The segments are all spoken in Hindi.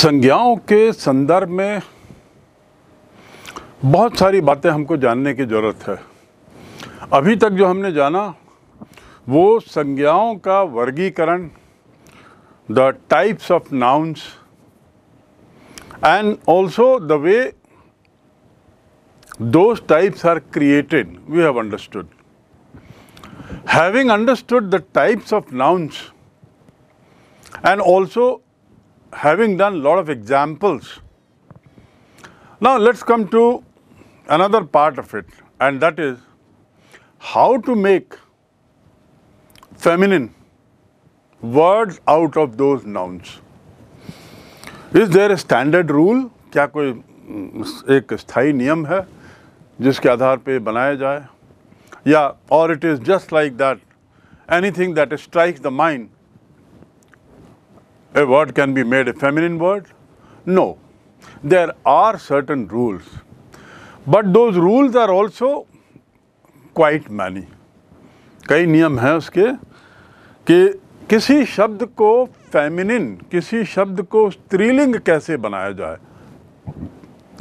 संज्ञाओं के संदर्भ में बहुत सारी बातें हमको जानने की ज़रूरत है अभी तक जो हमने जाना वो संज्ञाओं का वर्गीकरण the types of nouns and also the way those types are created we have understood having understood the types of nouns and also having done lot of examples, now let's come to another part of it and that is how to make feminine words out of those nouns. Is there a standard rule? क्या कोई एक स्थायी नियम है जिसके आधार पे बनाया जाए या और it is just like that anything that strikes the mind a word can be made a feminine word? No. There are certain rules. But those rules are also quite many. कई नियम हैं उसके कि किसी शब्द को फेमिनिन किसी शब्द को स्त्रीलिंग कैसे बनाया जाए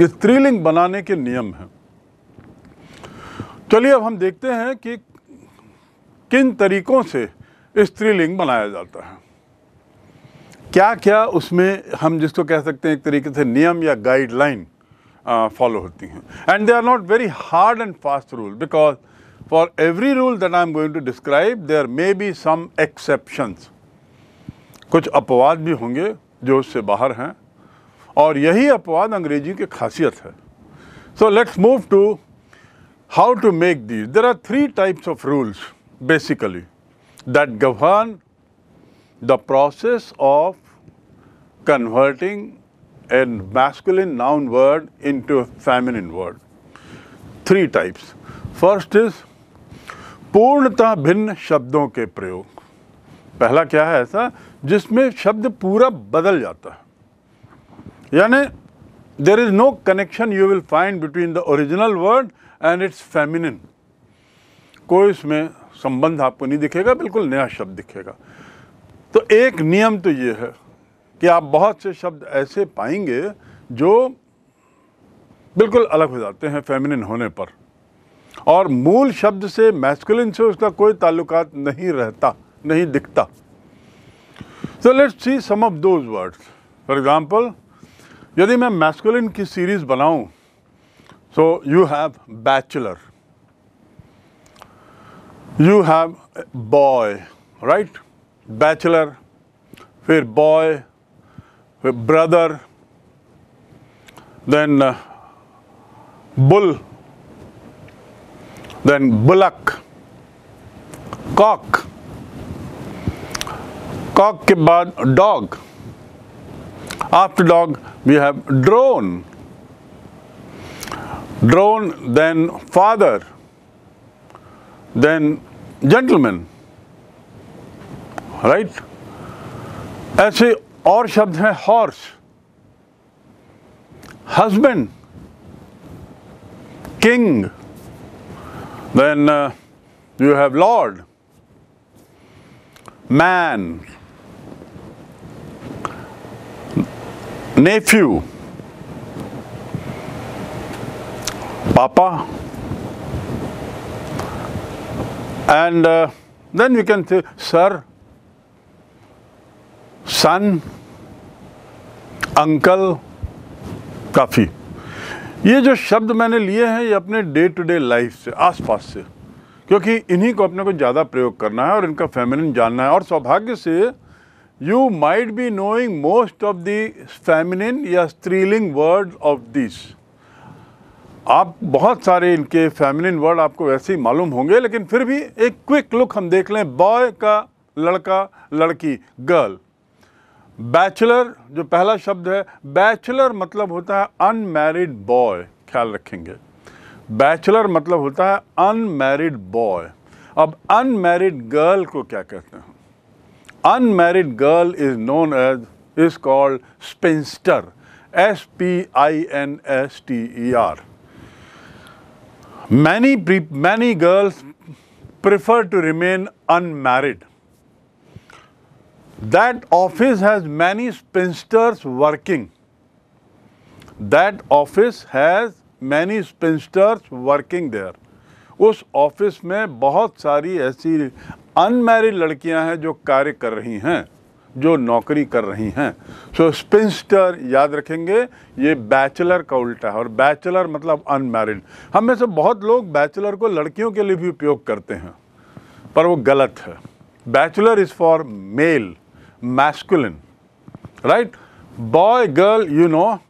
स्त्रीलिंग बनाने के नियम हैं चलिए अब हम देखते हैं कि किन तरीक़ों से स्त्रीलिंग बनाया जाता है क्या क्या उसमें हम जिसको कह सकते हैं एक तरीके से नियम या गाइडलाइन फॉलो होती हैं and they are not very hard and fast rule because for every rule that I am going to describe there may be some exceptions कुछ अपवाद भी होंगे जो उससे बाहर हैं और यही अपवाद अंग्रेजी की खासियत है so let's move to how to make these there are three types of rules basically that govern the process of converting a masculine noun word into a feminine word. Three types. First is पूर्णतः भिन्न शब्दों के प्रयोग पहला क्या है ऐसा जिसमें शब्द पूरा बदल जाता है यानी there is no connection you will find between the original word and its feminine कोई इसमें संबंध आपको नहीं दिखेगा बिल्कुल नया शब्द दिखेगा तो एक नियम तो ये है कि आप बहुत से शब्द ऐसे पाएंगे जो बिल्कुल अलग हो जाते हैं फेमिनिन होने पर और मूल शब्द से मैस्कुलिन से उसका कोई ताल्लुकात नहीं रहता नहीं दिखता so let's see some of those words for example यदि मैं मैस्कुलिन की सीरीज बनाऊं so you have bachelor you have boy right bachelor, fir boy, fir brother, then uh, bull, then bullock, cock, cock ke baad dog. After dog, we have drone. Drone, then father, then gentleman. Right ऐसे और शब्द हैं horse husband king then you have lord man nephew, papa, and then you can say, sir, son uncle काफ़ी ये जो शब्द मैंने लिए हैं ये अपने डे टू डे लाइफ से आसपास से क्योंकि इन्हीं को अपने को ज़्यादा प्रयोग करना है और इनका फैमिलिन जानना है और सौभाग्य से you might be knowing most of the feminine या स्त्रीलिंग वर्ड ऑफ दिस आप बहुत सारे इनके फैमिलिन वर्ड आपको वैसे ही मालूम होंगे लेकिन फिर भी एक क्विक लुक हम देख लें बॉय का लड़का लड़की गर्ल बैचलर जो पहला शब्द है बैचलर मतलब होता है अनमैरिड बॉय ख्याल रखेंगे बैचलर मतलब होता है अनमैरिड बॉय अब अनमैरिड गर्ल को क्या कहते हैं unmarried girl is known as is called spinster S P I N S T E R many many girls prefer to remain unmarried That office has many spinsters working. That office has many spinsters working there. उस ऑफिस में बहुत सारी ऐसी अनमेरिड लड़कियां हैं जो कार्य कर रही हैं जो नौकरी कर रही हैं सो so, स्पिंस्टर याद रखेंगे ये बैचलर का उल्टा है और बैचलर मतलब अनमेरिड हम में से बहुत लोग बैचलर को लड़कियों के लिए भी उपयोग करते हैं पर वो गलत है bachelor is for male masculine, right? Boy, girl, you know.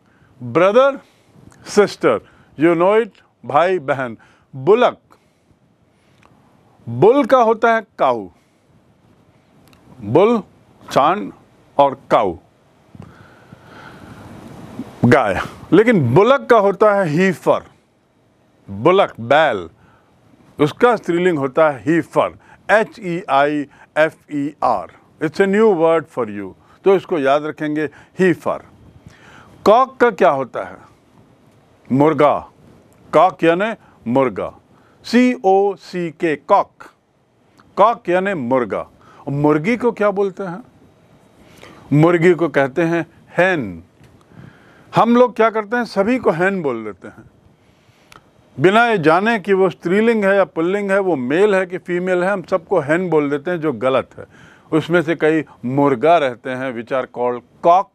Brother, sister, you know it. भाई, बहन. बुलक. बुल का होता है काऊ. बुल, चांद और काऊ. गाय. लेकिन बुलक का होता है हीफर. बुलक, बैल. उसका स्त्रीलिंग होता है heifer. H E I F E R it's a new word for you तो इसको याद रखेंगे ही फॉर कॉक का क्या होता है मुर्गा कॉक यानि मुर्गा सी ओ सी के कॉक कॉक यानि मुर्गा मुर्गी को क्या बोलते हैं मुर्गी को कहते हैं हैन हम लोग क्या करते हैं सभी को हैन बोल देते हैं बिना ये जाने कि वो स्त्रीलिंग है या पुल्लिंग है वो मेल है कि फीमेल है हम सबको हैन बोल देते हैं जो गलत है उसमें से कई मुर्गा रहते हैं which are called cock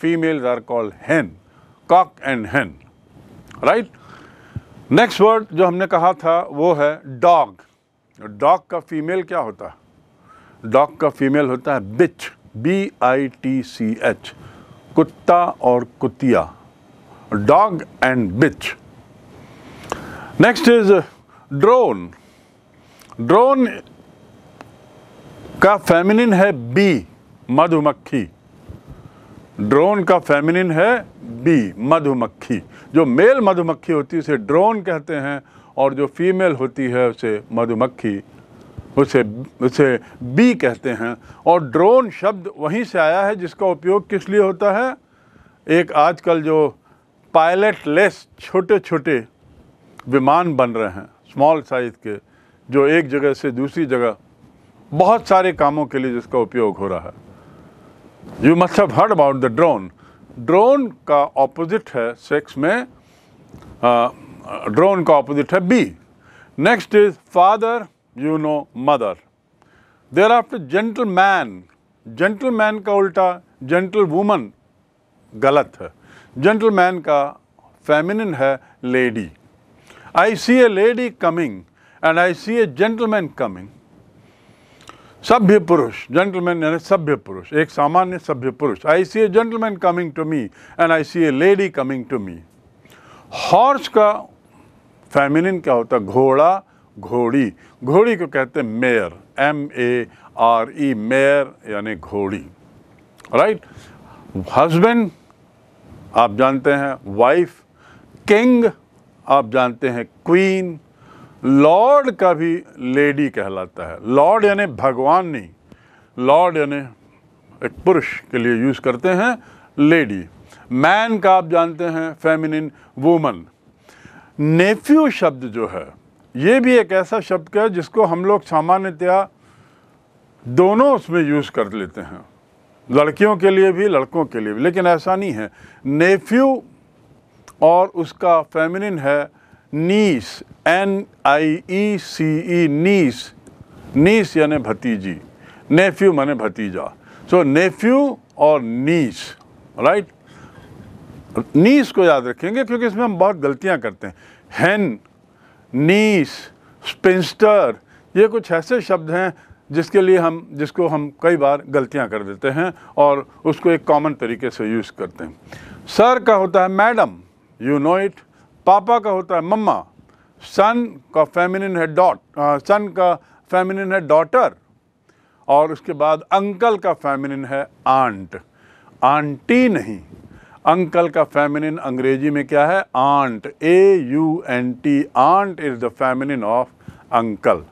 females are called hen cock and hen right next word जो हमने कहा था वो है डॉग डॉग का फीमेल क्या होता है डॉग का फीमेल होता है bitch B I T C H कुत्ता और कुतिया dog and bitch next is drone drone का फेमिनिन है बी मधुमक्खी ड्रोन का फेमिनिन है बी मधुमक्खी जो मेल मधुमक्खी होती है उसे ड्रोन कहते हैं और जो फीमेल होती है उसे मधुमक्खी उसे उसे बी कहते हैं और ड्रोन शब्द वहीं से आया है जिसका उपयोग किस लिए होता है एक आजकल जो पायलट लेस छोटे छोटे विमान बन रहे हैं स्मॉल साइज़ के जो एक जगह से दूसरी जगह बहुत सारे कामों के लिए जिसका उपयोग हो रहा है you must have heard about the drone drone का ऑपोजिट है सेक्स में ड्रोन का ऑपोजिट है bee next is father you know mother thereafter gentleman gentleman का उल्टा जेंटल वूमन गलत है जेंटल मैन का फेमिनिन है lady I see a lady coming and I see a gentleman coming सभ्य पुरुष जेंटलमैन यानी सभ्य पुरुष एक सामान्य सभ्य पुरुष I see a gentleman coming to me and I see a lady coming to me horse का फैमिलिन क्या होता है घोड़ा घोड़ी घोड़ी को कहते हैं mare M A R E mare यानी घोड़ी राइट हस्बैंड आप जानते हैं वाइफ किंग आप जानते हैं क्वीन लॉर्ड का भी लेडी कहलाता है लॉर्ड यानी भगवान नहीं लॉर्ड यानी एक पुरुष के लिए यूज़ करते हैं लेडी मैन का आप जानते हैं फेमिनिन वूमन नेफ्यू शब्द जो है ये भी एक ऐसा शब्द है जिसको हम लोग सामान्यतया दोनों उसमें यूज़ कर लेते हैं लड़कियों के लिए भी लड़कों के लिए भी लेकिन ऐसा नहीं है नेफ्यू और उसका फेमिनिन है नीस एन आई ई सी ई नीस नीस यानी भतीजी नेफ्यू माने भतीजा सो नेफ्यू और नीस राइट नीस को याद रखेंगे क्योंकि इसमें हम बहुत गलतियां करते हैं हैं नीस स्पिंस्टर ये कुछ ऐसे शब्द हैं जिसके लिए हम जिसको हम कई बार गलतियां कर देते हैं और उसको एक कॉमन तरीके से यूज़ करते हैं सर का होता है मैडम यू नो इट पापा का होता है मम्मा सन का फेमिनिन है डॉट सन का फेमिनिन है डॉटर और उसके बाद अंकल का फेमिनिन है आंट आंटी नहीं अंकल का फेमिनिन अंग्रेजी में क्या है aunt A U N T aunt is the feminine of uncle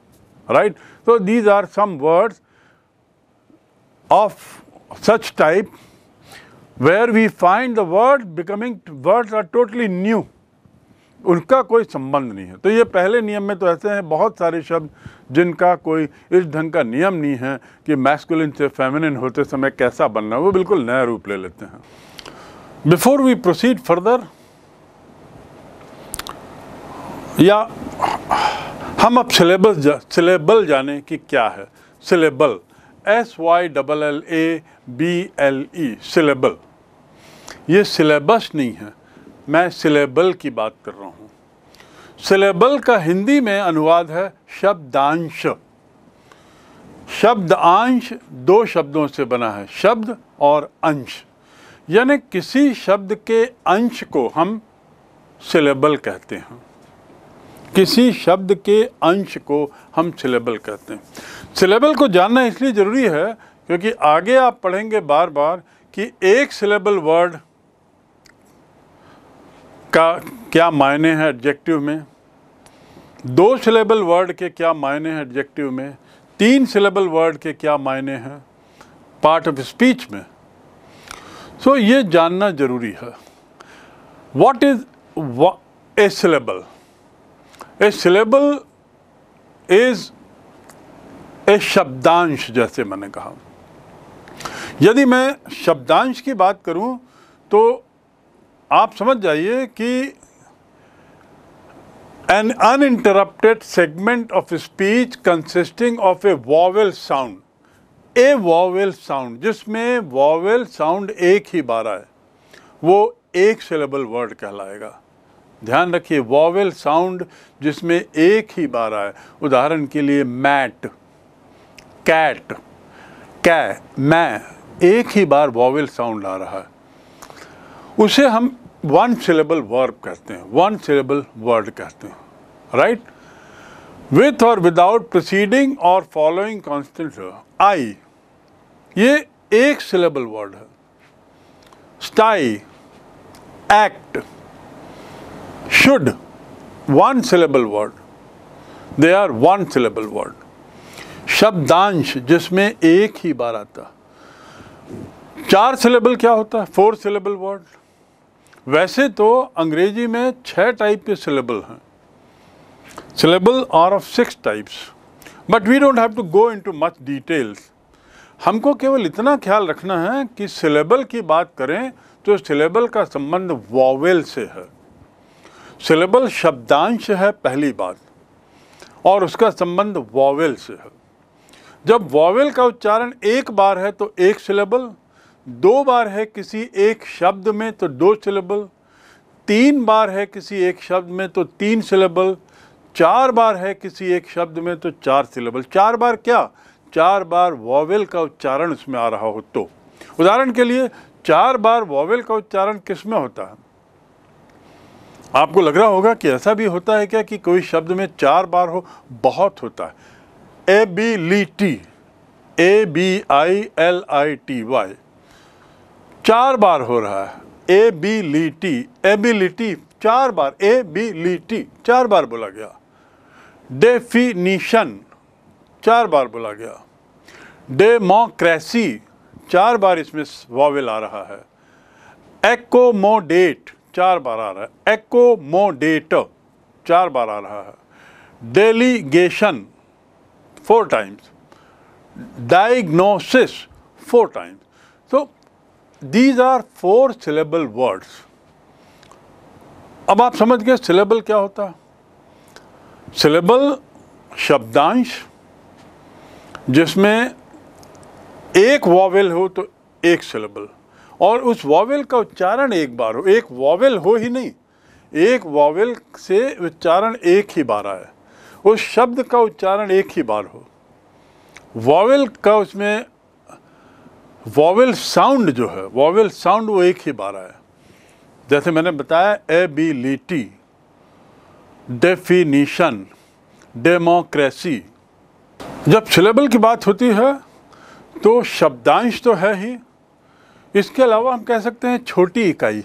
right so these are some words of such type where we find the word becoming words are totally new उनका कोई संबंध नहीं है तो ये पहले नियम में तो ऐसे हैं बहुत सारे शब्द जिनका कोई इस ढंग का नियम नहीं है कि मैस्कुलिन से फेमिनिन होते समय कैसा बनना है वो बिल्कुल नया रूप ले लेते हैं बिफोर वी प्रोसीड फर्दर या हम अब सिलेबस जा, सिलेबल जाने कि क्या है syllable S Y double L A B L E syllable ये सिलेबस नहीं है मैं सिलेबल की बात कर रहा हूँ सिलेबल का हिंदी में अनुवाद है शब्दांश शब्द अंश दो शब्दों से बना है शब्द और अंश यानी किसी शब्द के अंश को हम सिलेबल कहते हैं किसी शब्द के अंश को हम सिलेबल कहते हैं सिलेबल को जानना इसलिए ज़रूरी है क्योंकि आगे आप पढ़ेंगे बार बार कि एक सिलेबल वर्ड का क्या मायने हैं एडजेक्टिव में दो सिलेबल वर्ड के क्या मायने हैं एडजेक्टिव में तीन सिलेबल वर्ड के क्या मायने हैं पार्ट ऑफ स्पीच में सो so, ये जानना ज़रूरी है what is a syllable a syllable is a शब्दांश जैसे मैंने कहा यदि मैं शब्दांश की बात करूं तो आप समझ जाइए कि an uninterrupted segment of speech consisting of a vowel sound a vowel sound जिसमें वॉवेल साउंड एक ही बार है वो एक सिलेबल वर्ड कहलाएगा ध्यान रखिए वॉवेल साउंड जिसमें एक ही बार है उदाहरण के लिए मैट कैट कै मैं एक ही बार वॉवेल साउंड आ रहा है उसे हम वन सिलेबल वर्ब कहते हैं वन सिलेबल वर्ड कहते हैं राइट विथ और विदाउट प्रोसीडिंग और फॉलोइंग कॉन्स्टेंट आई ये एक सिलेबल वर्ड है sty act should one syllable word they are one syllable word शब्दांश जिसमें एक ही बार आता चार सिलेबल क्या होता है फोर सिलेबल वर्ड वैसे तो अंग्रेजी में छः टाइप के सिलेबल हैं syllable are of six types but we don't have to go into much details हमको केवल इतना ख्याल रखना है कि सिलेबल की बात करें तो सिलेबल का संबंध वॉवेल से है सिलेबल शब्दांश है पहली बात और उसका संबंध वॉवेल से है जब वॉवेल का उच्चारण एक बार है तो एक सिलेबल दो बार है किसी एक शब्द में तो दो सिलेबल तीन बार है किसी एक शब्द में तो तीन सिलेबल चार बार है किसी एक शब्द में तो चार सिलेबल चार बार क्या चार बार वॉवेल का उच्चारण इसमें आ रहा हो तो उदाहरण के लिए चार बार वॉवेल का उच्चारण किस में होता है आपको लग रहा होगा कि ऐसा भी होता है क्या कि कोई शब्द में चार बार हो बहुत होता है a bi li ty A B I L I T Y चार बार हो रहा है a bi li ty li ty चार बार ए बी ली टी चार बार बोला गया डेफिनीशन चार बार बोला गया डेमोक्रेसी चार बार इसमें वॉवल आ रहा है एकोमोडेट चार बार आ रहा है एकोमोडेट चार बार आ रहा है delegation four times diagnosis four times तो these are four syllable words अब आप समझ गए सिलेबल क्या होता है सिलेबल शब्दांश जिसमें एक वॉवेल हो तो एक सिलेबल और उस वॉवेल का उच्चारण एक बार हो एक वॉवेल हो ही नहीं एक वॉवेल से उच्चारण एक ही बार आए उस शब्द का उच्चारण एक ही बार हो वॉवेल का उसमें वॉवेल साउंड जो है वॉवेल साउंड वो एक ही बारह है जैसे मैंने बताया a bi li ty definition democracy जब सिलेबल की बात होती है तो शब्दांश तो है ही इसके अलावा हम कह सकते हैं छोटी इकाई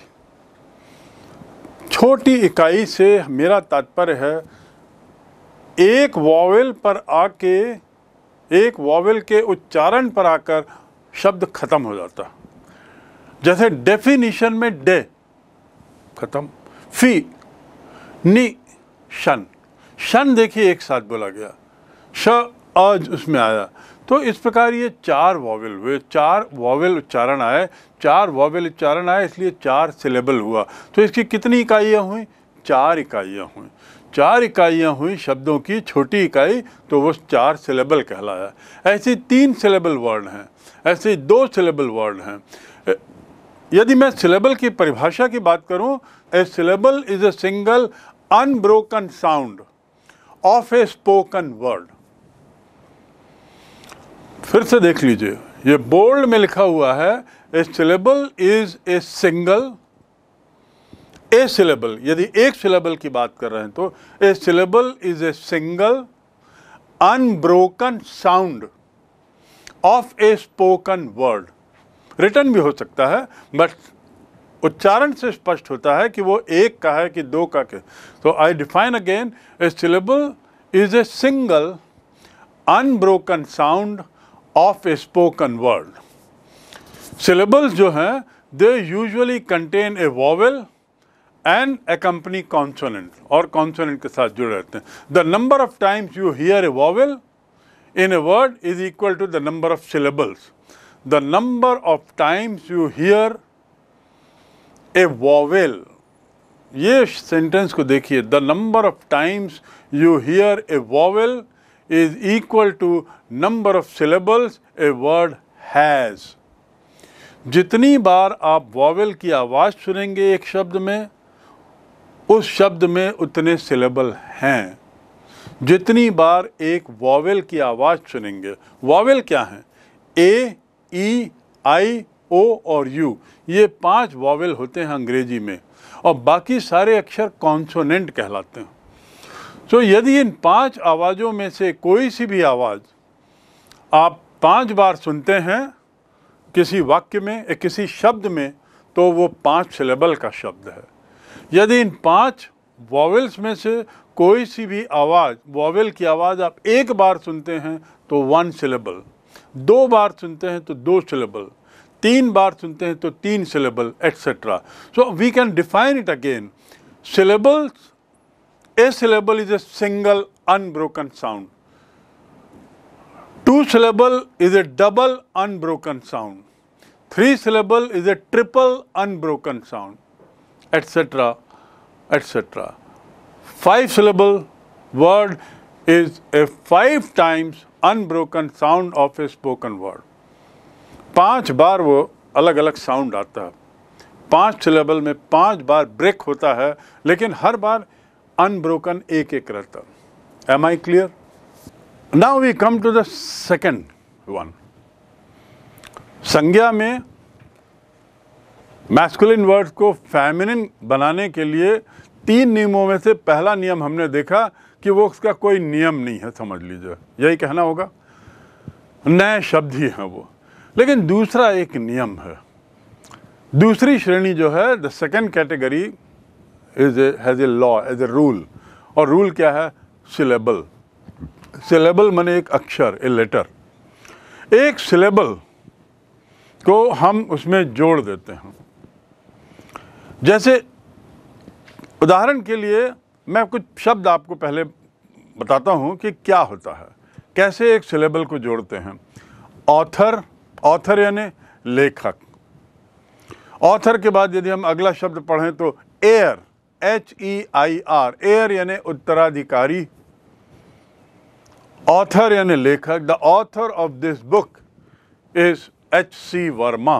छोटी इकाई से मेरा तात्पर्य है एक वॉवेल पर आके एक वॉवेल के उच्चारण पर आकर शब्द खत्म हो जाता जैसे डेफिनेशन में डे खत्म फी नी शन शन देखिए एक साथ बोला गया श आज उसमें आया तो इस प्रकार ये चार वॉवल हुए चार वॉवल उच्चारण आए चार वॉवल उच्चारण आए इसलिए चार सिलेबल हुआ तो इसकी कितनी इकाइयाँ हुई चार इकाइयाँ हुई चार इकाइयाँ हुई शब्दों की छोटी इकाई तो वो चार सिलेबल कहलाया ऐसे तीन सिलेबल वर्ड हैं ऐसे दो सिलेबल वर्ड हैं यदि मैं सिलेबल की परिभाषा की बात करूं, a syllable is a single unbroken sound of a spoken word फिर से देख लीजिए ये बोल्ड में लिखा हुआ है a syllable is a single a syllable यदि एक सिलेबल की बात कर रहे हैं तो a syllable is a single unbroken sound of a spoken word written भी हो सकता है बट उच्चारण से स्पष्ट होता है कि वो एक का है कि दो का के तो I define again a syllable is a single unbroken sound of a spoken word syllables जो हैं they usually contain a vowel and company consonant और कॉन्सोनेंट के साथ जुड़े रहते हैं the number of times you hear a vowel in a word is equal to the number of syllables the number of times you hear a vowel ये सेंटेंस को देखिए the number of times you hear a vowel is equal to number of syllables a word has जितनी बार आप वॉवल की आवाज़ सुनेंगे एक शब्द में उस शब्द में उतने सिलेबल हैं जितनी बार एक वॉवेल की आवाज़ सुनेंगे वॉवेल क्या हैं ए ई आई ओ और यू ये पांच वॉवेल होते हैं अंग्रेजी में और बाकी सारे अक्षर कॉन्सोनेंट कहलाते हैं तो यदि इन पांच आवाज़ों में से कोई सी भी आवाज़ आप पांच बार सुनते हैं किसी वाक्य में या किसी शब्द में तो वो पांच सिलेबल का शब्द है यदि इन पांच वॉवल्स में से कोई सी भी आवाज़ वॉवल की आवाज़ आप एक बार सुनते हैं तो वन सिलेबल दो बार सुनते हैं तो दो सिलेबल तीन बार सुनते हैं तो तीन syllable et cetera so we can define it again syllables a syllable is a single unbroken sound two syllable is a double unbroken sound three syllable is a triple unbroken sound etc etc five syllable word is a five times unbroken sound of a spoken word पांच बार वो अलग अलग साउंड आता है पांच सिलेबल में पांच बार ब्रेक होता है लेकिन हर बार अनब्रोकन एक एक रहता am I clear now we come to the second one संज्ञा में मैस्कुलिन वर्ड को फैमिनिन बनाने के लिए तीन नियमों में से पहला नियम हमने देखा कि वो उसका कोई नियम नहीं है समझ लीजिए यही कहना होगा नए शब्द ही हैं वो लेकिन दूसरा एक नियम है दूसरी श्रेणी जो है the second category is has a law as a rule और रूल क्या है सिलेबल सिलेबल मैंने एक अक्षर ए लेटर एक सिलेबल को हम उसमें जोड़ देते हैं जैसे उदाहरण के लिए मैं कुछ शब्द आपको पहले बताता हूँ कि क्या होता है कैसे एक सिलेबल को जोड़ते हैं ऑथर ऑथर यानी लेखक ऑथर के बाद यदि हम अगला शब्द पढ़ें तो heir H E I R heir यानी उत्तराधिकारी ऑथर यानी लेखक the author of this book is H C Verma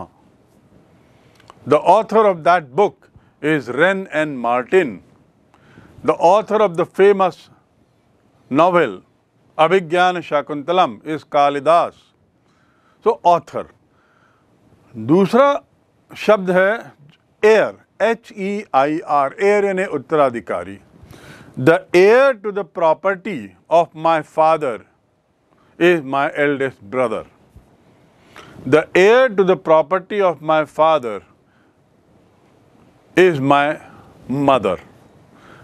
the author of that book is Ren and Martin, the author of the famous novel Abhigyan Shakuntalam is Kali Das. So author. Dusra shabd hai air, H-E-I-R, air in a Uttaradikari. The heir to the property of my father is my eldest brother. The heir to the property of my father is my mother.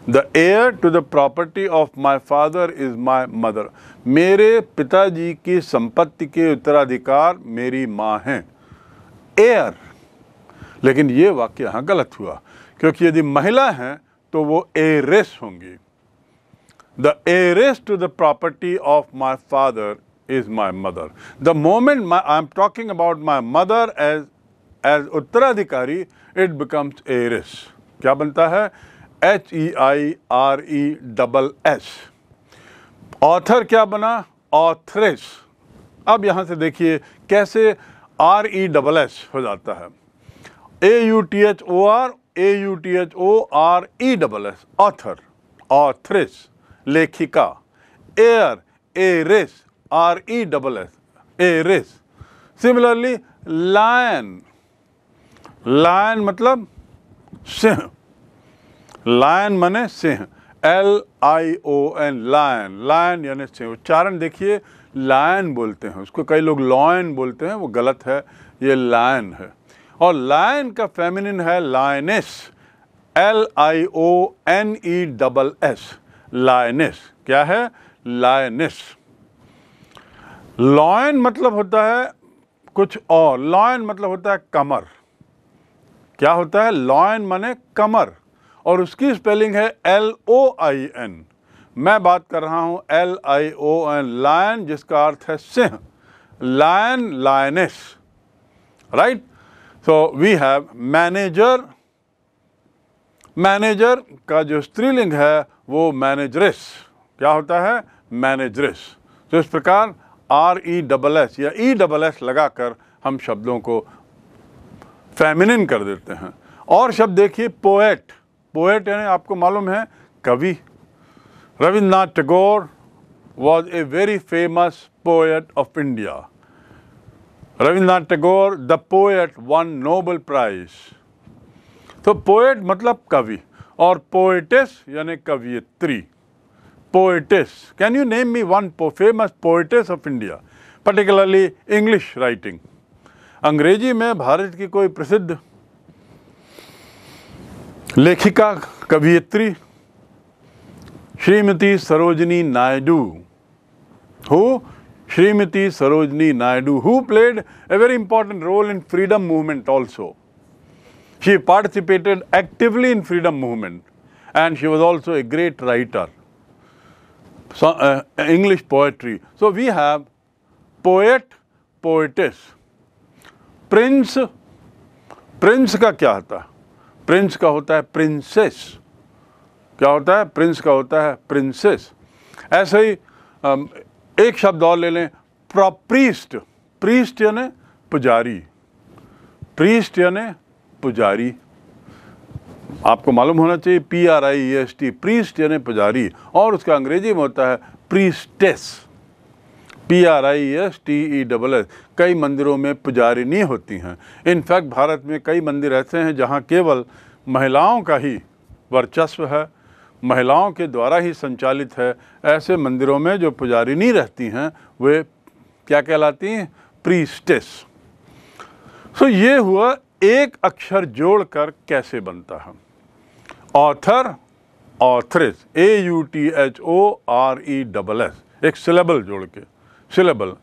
The heir to the property of my father is my mother मेरे पिताजी की संपत्ति के उत्तराधिकार मेरी माँ हैं एयर लेकिन ये वाक्य यहाँ गलत हुआ क्योंकि यदि महिला हैं तो वो एरेस होंगी the heiress to the property of my father is my mother the moment my I am talking about my mother as as उत्तराधिकारी इट बिकम्स एरिस क्या बनता है H E I R E double S author क्या बना ऑथरेस अब यहां से देखिए कैसे आर ई डबल एस हो जाता है A U T H O R A U T H O R E double S author authoress लेखिका heir heiress R E double S heiress similarly lion lion मतलब सिंह लायन माने सिंह L I O N lion lion यानी सिंह उच्चारण देखिए लायन बोलते हैं उसको कई लोग लॉयन बोलते हैं वो गलत है ये लायन है और लायन का फेमिनिन है lioness L I O N E double S lioness क्या है लायनेस लॉयन मतलब होता है कुछ और लॉयन मतलब होता है कमर क्या होता है लॉयन माने कमर और उसकी स्पेलिंग है एल ओ आई एन मैं बात कर रहा हूँ L I O N lion जिसका अर्थ है सिंह lion lioness right so we have manager manager का जो स्त्रीलिंग है वो मैनेजरेस क्या होता है मैनेजरेस तो इस प्रकार आर ई डबल एस या ई डबल एस लगाकर हम शब्दों को फेमिनिन कर देते हैं और शब्द देखिए पोएट पोएट यानी आपको मालूम है कवि Rabindranath Tagore was a very famous poet of India Rabindranath Tagore the poet won Nobel prize तो पोएट मतलब कवि और पोएटिस यानी कवियत्री poetess can you name me one famous poetess of India particularly English writing अंग्रेजी में भारत की कोई प्रसिद्ध लेखिका कवियत्री Shrimati Sarojini Naidu who Shrimati Sarojini Naidu who played a very important role in freedom movement also she participated actively in freedom movement and she was also a great writer English poetry so we have poet poetess prince prince का क्या होता है प्रिंस का होता है प्रिंसेस क्या होता है प्रिंस का होता है प्रिंसेस ऐसे ही एक शब्द और ले लें प्रॉप्रीस्ट प्रीस्ट यानी पुजारी प्रीस्ट यानी पुजारी आपको मालूम होना चाहिए P R I S T priest यानी पुजारी और उसका अंग्रेजी में होता है priestess P R I S T E double S कई मंदिरों में पुजारिनी होती हैं इनफैक्ट भारत में कई मंदिर ऐसे हैं जहाँ केवल महिलाओं का ही वर्चस्व है महिलाओं के द्वारा ही संचालित है ऐसे मंदिरों में जो पुजारिनी रहती हैं वे क्या कहलाती हैं प्रीस्टेस सो ये हुआ एक अक्षर जोड़कर कैसे बनता है author authoress A U T H O R E double S एक सिलेबल जोड़ के सिलेबल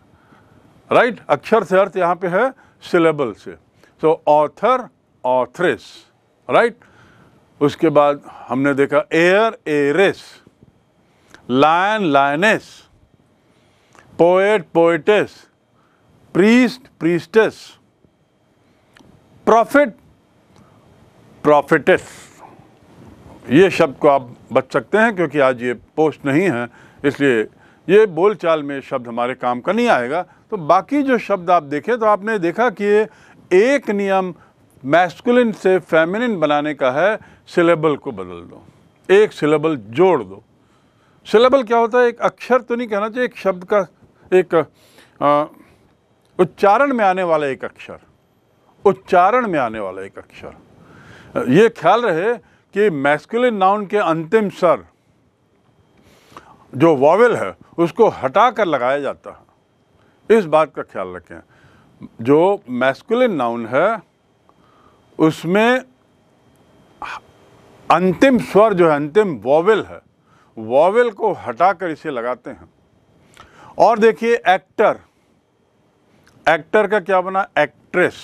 राइट अक्षर से अर्थ यहाँ पे है सिलेबल से सो ऑथर ऑथरेस राइट उसके बाद हमने देखा heir heiress lion lioness poet poetess priest priestess prophet prophetess ये शब्द को आप बच सकते हैं क्योंकि आज ये पोस्ट नहीं है इसलिए ये बोलचाल में शब्द हमारे काम का नहीं आएगा तो बाकी जो शब्द आप देखें तो आपने देखा कि एक नियम मैस्कुलिन से फेमिनिन बनाने का है सिलेबल को बदल दो एक सिलेबल जोड़ दो सिलेबल क्या होता है एक अक्षर तो नहीं कहना चाहिए एक शब्द का एक उच्चारण में आने वाला एक अक्षर उच्चारण में आने वाला एक अक्षर ये ख्याल रहे कि मैस्कुलिन नाउन के अंतिम सर जो वॉवल है उसको हटा कर लगाया जाता है इस बात का ख्याल रखें जो मैस्कुलिन नाउन है उसमें अंतिम स्वर जो है अंतिम वॉवेल है वॉवल को हटा कर इसे लगाते हैं और देखिए एक्टर एक्टर का क्या बना एक्ट्रेस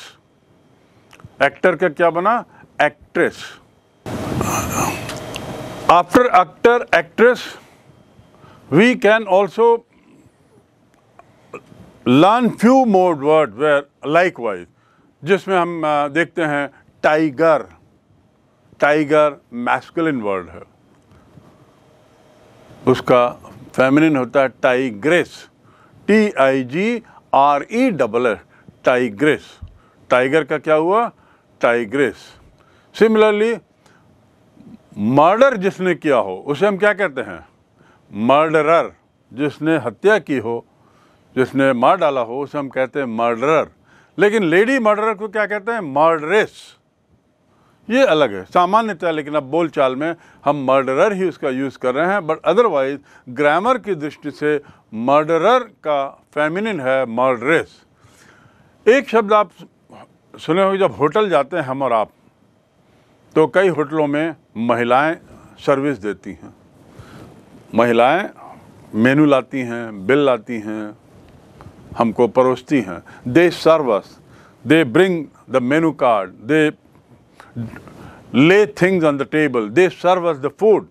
एक्टर का क्या बना actress after actor actress we can also learn few more words where likewise जिसमें हम देखते हैं टाइगर टाइगर मैस्कुलिन वर्ड है उसका फेमिनिन होता है tigress T I G R E double S tigress tiger का क्या हुआ टाइग्रेस सिमिलरली मर्डर जिसने किया हो उसे हम क्या कहते हैं मर्डरर जिसने हत्या की हो जिसने मार डाला हो उसे हम कहते हैं मर्डरर लेकिन लेडी मर्डरर को क्या कहते हैं मर्डरेस ये अलग है सामान्यतः लेकिन अब बोलचाल में हम मर्डरर ही उसका यूज़ कर रहे हैं बट अदरवाइज ग्रामर की दृष्टि से मर्डरर का फेमिनिन है मर्डरेस एक शब्द आप सुने हो जब होटल जाते हैं हम और आप तो कई होटलों में महिलाएं सर्विस देती हैं महिलाएं मेनू लाती हैं बिल लाती हैं हमको परोसती हैं they serves they bring the menu card they lay things on the table they serve the food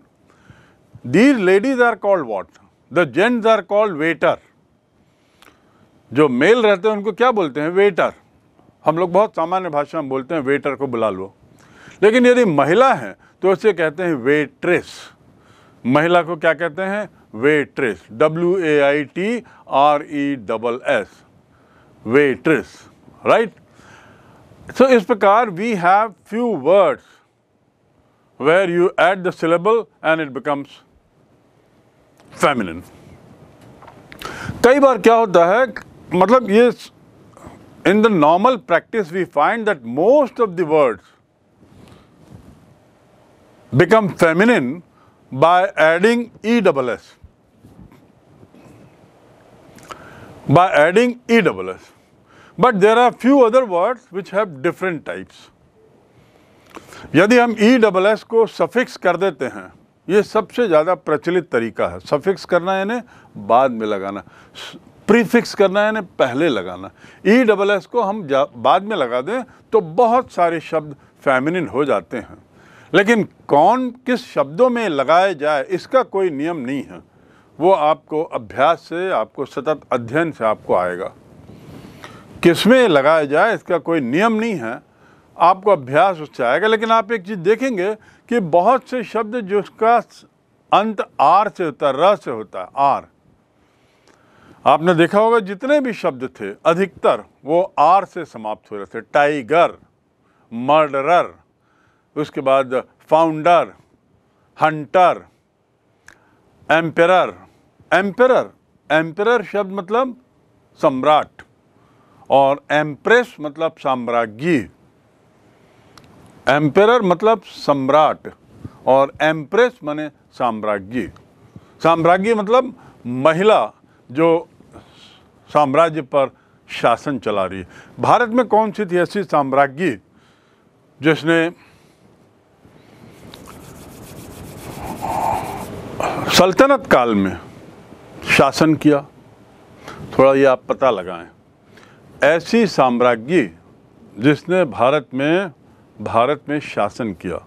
these ladies are called what the gents are called waiter जो मेल रहते हैं उनको क्या बोलते हैं वेटर हम लोग बहुत सामान्य भाषा में बोलते हैं वेटर को बुला लो लेकिन यदि महिला है तो उसे कहते हैं वेट्रेस महिला को क्या कहते हैं waitress W A I T R E double S waitress right so इस प्रकार we have few words where you add the syllable and it becomes feminine कई बार क्या होता है मतलब ये in the normal practice we find that most of the words become feminine by adding E double S. By adding E double S. But there are few other words which have different types. यदि हम ई डबल एस को सफिक्स कर देते हैं ये सबसे ज़्यादा प्रचलित तरीका है सफिक्स करना यानी बाद में लगाना प्रीफिक्स करना यानी पहले लगाना ई डबल एस को हम बाद में लगा दें तो बहुत सारे शब्द फैमिनिन हो जाते हैं लेकिन कौन किस शब्दों में लगाया जाए इसका कोई नियम नहीं है वो आपको अभ्यास से आपको सतत अध्ययन से आपको आएगा किस में लगाया जाए इसका कोई नियम नहीं है आपको अभ्यास उससे आएगा लेकिन आप एक चीज़ देखेंगे कि बहुत से शब्द जिसका अंत आर से होता है र से होता है आर आपने देखा होगा जितने भी शब्द थे अधिकतर वो आर से समाप्त हो रहे थे टाइगर मर्डरर उसके बाद founder hunter emperor emperor emperor शब्द मतलब सम्राट और एम्प्रेस मतलब साम्राज्ञी एम्पेरर मतलब सम्राट और एम्प्रेस माने साम्राज्ञी साम्राज्ञी मतलब महिला जो साम्राज्य पर शासन चला रही है भारत में कौन सी थी ऐसी साम्राज्ञी जिसने सल्तनत काल में शासन किया थोड़ा ये आप पता लगाएं ऐसी साम्राज्ञी जिसने भारत में भारत में शासन किया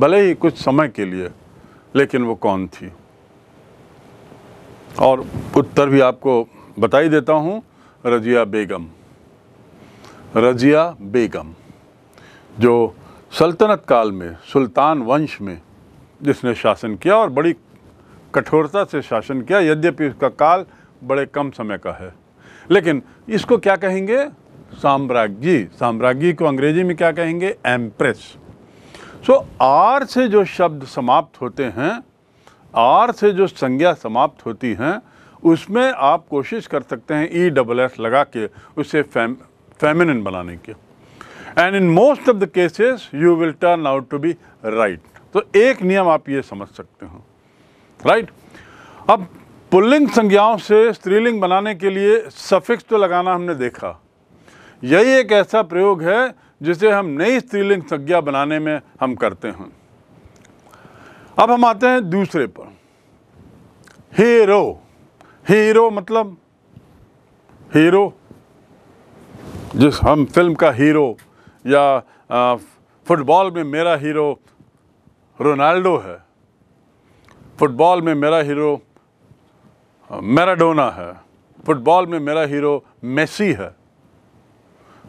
भले ही कुछ समय के लिए लेकिन वो कौन थी और उत्तर भी आपको बता ही देता हूँ रजिया बेगम रजिया बेगम जो सल्तनत काल में सुल्तान वंश में जिसने शासन किया और बड़ी कठोरता से शासन किया यद्यपि उसका काल बड़े कम समय का है लेकिन इसको क्या कहेंगे साम्राज्ञी साम्राज्ञी को अंग्रेजी में क्या कहेंगे एम्प्रेस सो so, आर से जो शब्द समाप्त होते हैं आर से जो संज्ञा समाप्त होती हैं उसमें आप कोशिश कर सकते हैं ई डबल एस लगा के उसे फैम फेमिनिन बनाने के and in most of the cases you will turn out to be right तो एक नियम आप ये समझ सकते हो राइट अब पुल्लिंग संज्ञाओं से स्त्रीलिंग बनाने के लिए सफिक्स तो लगाना हमने देखा यही एक ऐसा प्रयोग है जिसे हम नई स्त्रीलिंग संज्ञा बनाने में हम करते हैं अब हम आते हैं दूसरे पर हीरो हीरो मतलब हीरो जिस हम फिल्म का हीरो या फुटबॉल में मेरा हीरो रोनाल्डो है फुटबॉल में मेरा हीरो मैराडोना है फुटबॉल में मेरा हीरो मेसी है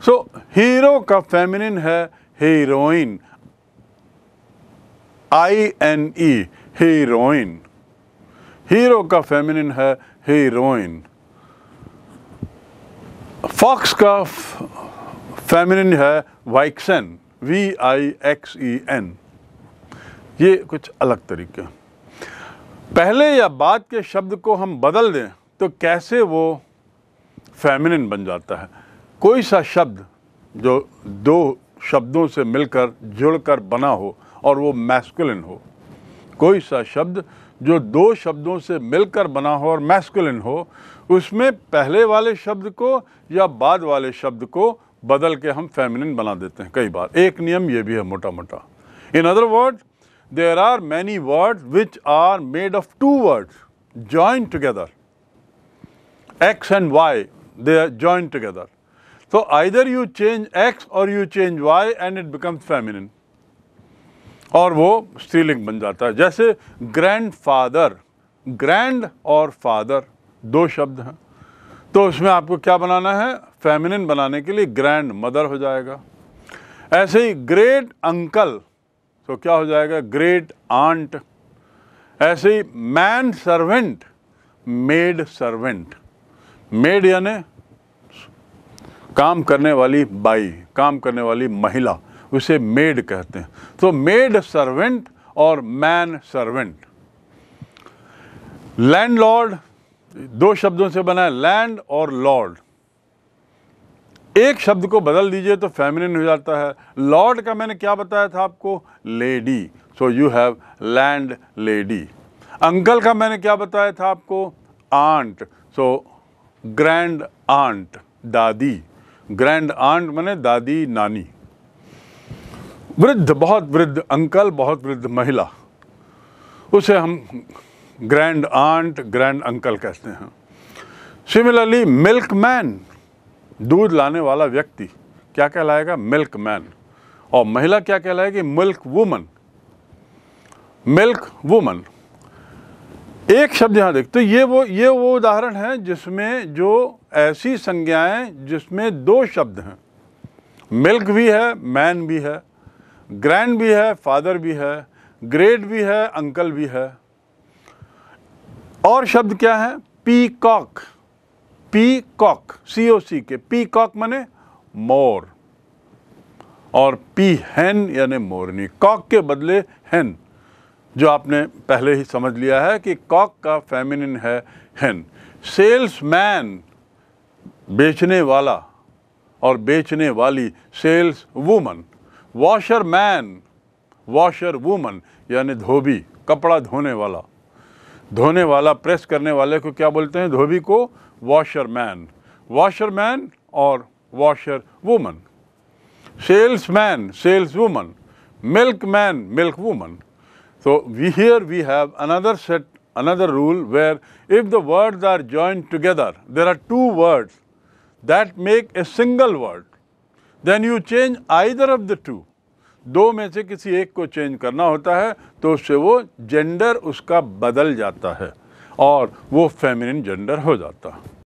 सो so, हीरो का फेमिनिन है heroine I N E heroine hero का फेमिनिन है हीरोइन फॉक्स का फेमिनिन है vixen V I X E N ये कुछ अलग तरीके हैं पहले या बाद के शब्द को हम बदल दें तो कैसे वो फैमिनिन बन जाता है कोई सा शब्द जो दो शब्दों से मिलकर जुड़कर बना हो और वो मैस्कुलिन हो कोई सा शब्द जो दो शब्दों से मिलकर बना हो और मैस्कुलिन हो उसमें पहले वाले शब्द को या बाद वाले शब्द को बदल के हम फैमिनिन बना देते हैं कई बार एक नियम ये भी है मोटा मोटा in other word there are many words which are made of two words joined together. X and Y, they are joined together. So either you change X or you change Y and it becomes feminine. और वो स्त्रीलिंग बन जाता है जैसे ग्रैंड फादर ग्रैंड और फादर दो शब्द हैं तो उसमें आपको क्या बनाना है फेमिनिन बनाने के लिए ग्रैंड मदर हो जाएगा ऐसे ही ग्रेट अंकल तो क्या हो जाएगा ग्रेट आंट ऐसे ही man servant maid servant maid यानी काम करने वाली बाई काम करने वाली महिला उसे मेड कहते हैं तो मेड सर्वेंट और मैन सर्वेंट लैंड लॉर्ड दो शब्दों से बना है लैंड और लॉर्ड एक शब्द को बदल दीजिए तो फेमिनिन हो जाता है लॉर्ड का मैंने क्या बताया था आपको lady so you have landlady uncle का मैंने क्या बताया था आपको आंट सो ग्रैंड आंट दादी ग्रैंड आंट मैंने दादी नानी वृद्ध बहुत वृद्ध अंकल बहुत वृद्ध महिला उसे हम ग्रैंड आंट ग्रैंड अंकल कहते हैं सिमिलरली मिल्क मैन दूध लाने वाला व्यक्ति क्या कहलाएगा मिल्क मैन और महिला क्या कहलाएगी मिल्क वुमन मिल्क वुमन एक शब्द यहाँ देखते ये वो ये वो उदाहरण है जिसमें जो ऐसी संज्ञाएं जिसमें दो शब्द हैं मिल्क भी है मैन भी है ग्रैंड भी है फादर भी है ग्रेट भी है अंकल भी है और शब्द क्या है peacock pea cock C O C K pea Kock मने मोर और पी हैन यानी मोरनी कॉक के बदले हैन जो आपने पहले ही समझ लिया है कि कॉक का फेमिनिन है हैन सेल्समैन बेचने वाला और बेचने वाली sales woman washer man washer woman यानी धोबी कपड़ा धोने वाला धोने वाला प्रेस करने वाले को क्या बोलते हैं धोबी को washerman, washerman or washerwoman, salesman, saleswoman, milkman, milkwoman. So we, here we have another set, another rule where if the words are joined together, there are two words that make a single word, then you change either of the two. दो में से किसी एक को चेंज करना होता है तो उससे वो जेंडर उसका बदल जाता है और वो फेमिनिन जेंडर हो जाता